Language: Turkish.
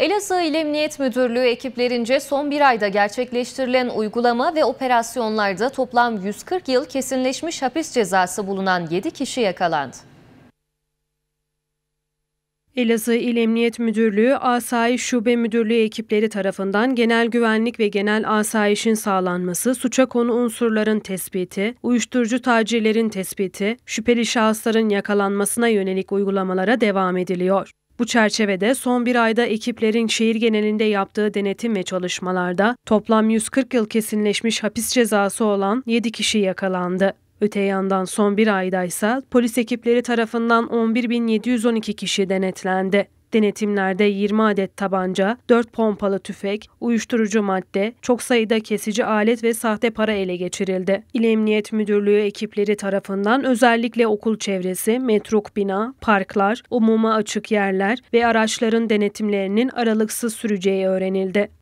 Elazığ İl Emniyet Müdürlüğü ekiplerince son bir ayda gerçekleştirilen uygulama ve operasyonlarda toplam 140 yıl kesinleşmiş hapis cezası bulunan 7 kişi yakalandı. Elazığ İl Emniyet Müdürlüğü Asayiş Şube Müdürlüğü ekipleri tarafından genel güvenlik ve genel asayişin sağlanması, suça konu unsurların tespiti, uyuşturucu tacirlerin tespiti, şüpheli şahısların yakalanmasına yönelik uygulamalara devam ediliyor. Bu çerçevede son bir ayda ekiplerin şehir genelinde yaptığı denetim ve çalışmalarda toplam 140 yıl kesinleşmiş hapis cezası olan 7 kişi yakalandı. Öte yandan son bir ayda ise polis ekipleri tarafından 11.712 kişi denetlendi. Denetimlerde 20 adet tabanca, 4 pompalı tüfek, uyuşturucu madde, çok sayıda kesici alet ve sahte para ele geçirildi. İl Emniyet Müdürlüğü ekipleri tarafından özellikle okul çevresi, metruk bina, parklar, umuma açık yerler ve araçların denetimlerinin aralıksız süreceği öğrenildi.